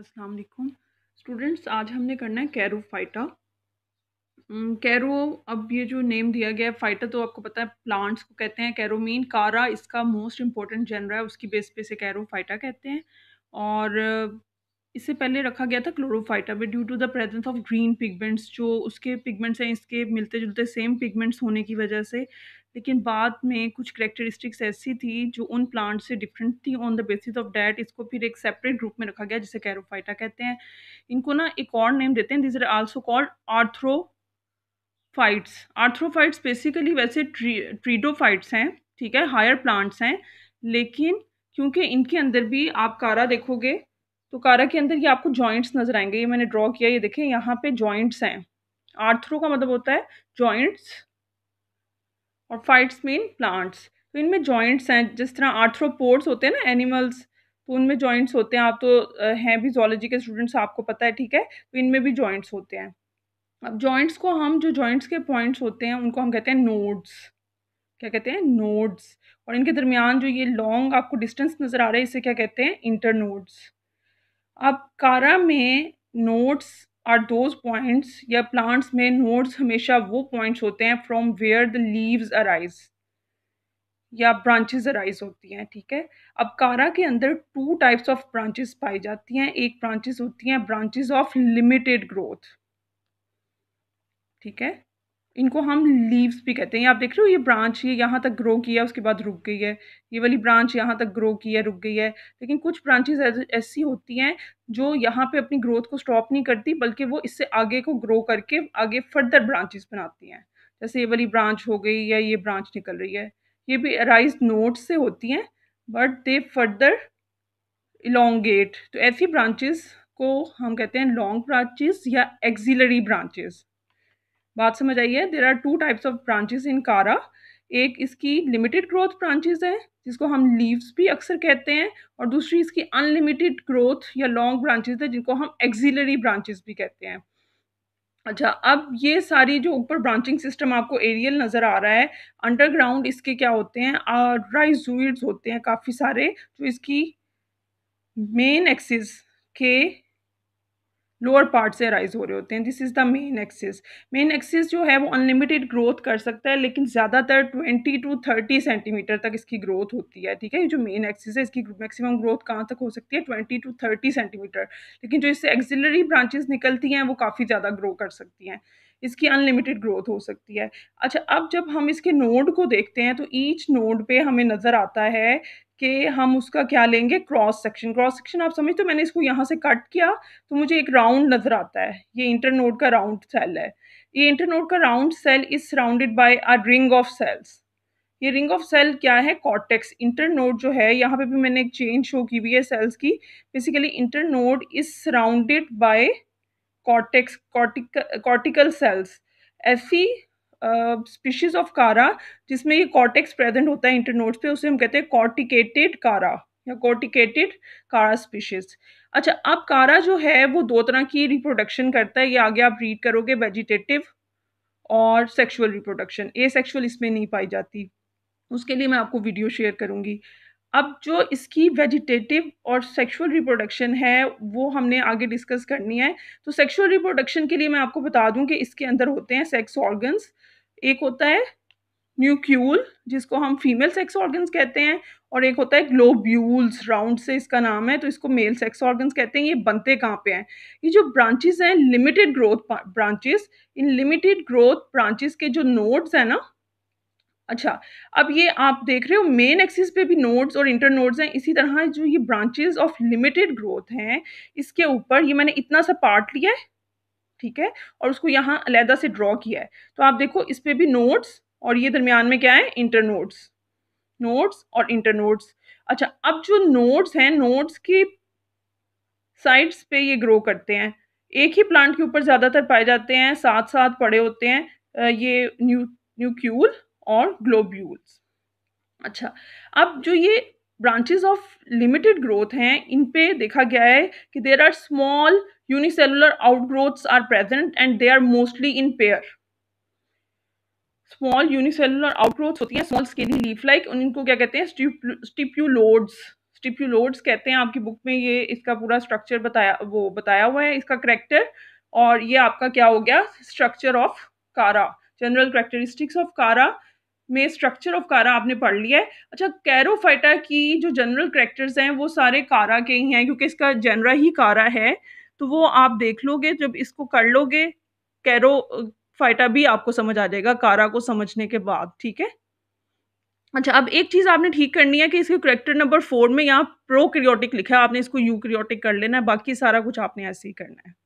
अस्सलाम वालेकुम स्टूडेंट्स आज हमने करना है कैरो फाइटा कैरो अब ये जो नेम दिया गया है फाइटा तो आपको पता है प्लांट्स को कहते हैं कैरोमीन कारा इसका मोस्ट इम्पॉर्टेंट जनरा है उसकी बेस पे से कैरो फाइटा कहते हैं और इससे पहले रखा गया था क्लोरोफाइटा but due to the presence of green pigments जो उसके पिगमेंट्स हैं इसके मिलते जुलते सेम पिगमेंट्स होने की वजह से लेकिन बाद में कुछ करेक्टरिस्टिक्स ऐसी थी जो उन प्लांट से डिफरेंट थी on the basis of that इसको फिर एक सेपरेट ग्रुप में रखा गया जिसे कैरोफाइटा कहते हैं इनको ना एक और नेम देते हैं these are also called arthrophytes arthrophytes basically वैसे ट्री ट्रीडोफाइट्स हैं ठीक है हायर प्लांट्स हैं लेकिन क्योंकि इनके अंदर भी आप कारा देखोगे तो कारा के अंदर ये आपको जॉइंट्स नज़र आएंगे ये मैंने ड्रॉ किया ये देखें यहाँ पे जॉइंट्स हैं आर्थ्रो का मतलब होता है जॉइंट्स और फाइट्स मीन प्लांट्स तो इनमें जॉइंट्स हैं जिस तरह आर्थ्रोपोड्स होते हैं ना एनिमल्स तो उनमें जॉइंट्स होते हैं आप तो हैं भी जोलॉजी के स्टूडेंट्स तो आपको पता है ठीक है तो इनमें भी जॉइंट्स होते हैं अब जॉइंट्स को हम जो जॉइंट्स के पॉइंट्स होते हैं उनको हम कहते हैं नोड्स क्या कहते हैं नोड्स और इनके दरमियान जो ये लॉन्ग आपको डिस्टेंस नज़र आ रहा है इसे क्या कहते हैं इंटर नोड्स अब कारा में नोड्स आर दोज पॉइंट्स या प्लांट्स में नोड्स हमेशा वो पॉइंट्स होते हैं from where the leaves arise या ब्रांचेस अराइज होती हैं ठीक है अब कारा के अंदर टू टाइप्स ऑफ ब्रांचेस पाई जाती हैं एक ब्रांचेस होती हैं ब्रांचेस ऑफ लिमिटेड ग्रोथ ठीक है इनको हम लीव्स भी कहते हैं आप देख रहे हो ये ब्रांच ये यहाँ तक ग्रो किया उसके बाद रुक गई है ये वाली ब्रांच यहाँ तक ग्रो की है रुक गई है लेकिन कुछ ब्रांचेज ऐसी होती हैं जो यहाँ पे अपनी ग्रोथ को स्टॉप नहीं करती बल्कि वो इससे आगे को ग्रो करके आगे फर्दर ब्रांचेस बनाती हैं जैसे ये वाली ब्रांच हो गई या ये ब्रांच निकल रही है ये भी अराइज नोट से होती हैं बट दे फर्दर इलोंगेट तो ऐसी ब्रांचेस को हम कहते हैं लॉन्ग ब्रांचेस या एक्जिलरी ब्रांचेस बात समझ आई है there are two types of branches in कारा एक इसकी लिमिटेड ग्रोथ ब्रांचेस है जिसको हम लीव्स भी अक्सर कहते हैं और दूसरी इसकी अनलिमिटेड ग्रोथ या लॉन्ग ब्रांचेस है जिनको हम एक्सिलरी ब्रांचेस भी कहते हैं अच्छा अब ये सारी जो ऊपर ब्रांचिंग सिस्टम आपको एरियल नज़र आ रहा है अंडरग्राउंड इसके क्या होते हैं राइजोइड्स होते हैं काफ़ी सारे जो इसकी मेन एक्सिस के लोअर पार्ट से राइज हो रहे होते हैं this is the main axis main axis जो है वो अनलिमिटेड ग्रोथ कर सकता है लेकिन ज़्यादातर 20 टू 30 सेंटीमीटर तक इसकी ग्रोथ होती है ठीक है ये जो मेन एक्सिस है इसकी मैक्सिमम ग्रोथ कहाँ तक हो सकती है 20 टू 30 सेंटीमीटर लेकिन जो इससे एक्सिलरी ब्रांचेस निकलती हैं वो काफ़ी ज़्यादा ग्रो कर सकती हैं इसकी अनलिमिटेड ग्रोथ हो सकती है अच्छा अब जब हम इसके नोड को देखते हैं तो ईच नोड पे हमें नज़र आता है कि हम उसका क्या लेंगे क्रॉस सेक्शन क्रॉस सेक्शन आप समझते हो मैंने इसको यहाँ से कट किया तो मुझे एक राउंड नज़र आता है ये इंटरनोड का राउंड सेल है ये इंटरनोड का round cell is surrounded by a ring of cells ये रिंग ऑफ सेल क्या है कॉर्टेक्स इंटरनोड जो है यहाँ पे भी मैंने एक चेंज शो की हुई है सेल्स की basically internode is surrounded by cortex cortical cells ऐसी स्पीशीज ऑफ कारा जिसमें ये कॉटेक्स प्रेजेंट होता है इंटरनोड्स पे उसे हम कहते हैं कॉर्टिकेटेड कारा या कॉर्टिकेटेड कारा स्पीशीज अच्छा अब कारा जो है वो दो तरह की रिप्रोडक्शन करता है ये आगे आप रीड करोगे वेजिटेटिव और सेक्शुअल रिप्रोडक्शन ए सेक्शुअल इसमें नहीं पाई जाती उसके लिए मैं आपको वीडियो शेयर करूँगी अब जो इसकी वेजिटेटिव और सेक्सुअल रिप्रोडक्शन है वो हमने आगे डिस्कस करनी है तो सेक्सुअल रिप्रोडक्शन के लिए मैं आपको बता दूं कि इसके अंदर होते हैं सेक्स ऑर्गन्स एक होता है न्यूक्यूल जिसको हम फीमेल सेक्स ऑर्गन्स कहते हैं और एक होता है ग्लोब्यूल्स राउंड से इसका नाम है तो इसको मेल सेक्स ऑर्गन्स कहते हैं ये बनते कहाँ पे हैं ये जो ब्रांचेस हैं limited growth branches in limited growth branches के जो नोड्स हैं ना अच्छा अब ये आप देख रहे हो मेन एक्सिस पे भी नोड्स और इंटर नोड्स हैं इसी तरह जो ये ब्रांचेस ऑफ लिमिटेड ग्रोथ हैं इसके ऊपर ये मैंने इतना सा पार्ट लिया है ठीक है और उसको यहाँ अलहदा से ड्रॉ किया है तो आप देखो इस पर भी नोट्स और ये दरमियान में क्या है इंटर नोट्स नोट्स और इंटर नोट्स अच्छा अब जो नोट्स हैं नोट्स की साइड्स पे ये ग्रो करते हैं एक ही प्लांट के ऊपर ज़्यादातर पाए जाते हैं साथ साथ पड़े होते हैं ये न्यू न्यूक्यूल और ग्लोब्यूल्स अच्छा अब जो ये ब्रांचेस ऑफ लिमिटेड ग्रोथ हैं इन पे देखा गया है कि there are small Unicellular outgrowths are present and they are mostly in pair. Small unicellular outgrowth होती हैं स्मॉल स्केली लीफ लाइक उनको क्या कहते हैं स्टिप्यूलोड्स स्टिप्यूलोड्स कहते हैं आपकी बुक में ये इसका पूरा स्ट्रक्चर बताया वो बताया हुआ है इसका करेक्टर और ये आपका क्या हो गया स्ट्रक्चर ऑफ कारा जनरल करेक्टरिस्टिक्स ऑफ कारा में स्ट्रक्चर ऑफ कारा आपने पढ़ लिया है अच्छा कैरोफाइटा की जो जनरल करेक्टर्स हैं वो सारे कारा के ही हैं क्योंकि इसका जनरा ही कारा है तो वो आप देख लोगे जब इसको कर लोगे कैरो फाइटा भी आपको समझ आ जाएगा कारा को समझने के बाद ठीक है अच्छा अब एक चीज़ आपने ठीक करनी है कि इसके करेक्टर नंबर फोर में यहाँ प्रो क्रियोटिक लिखा है आपने इसको यू क्रियोटिक कर लेना है बाकी सारा कुछ आपने ऐसे ही करना है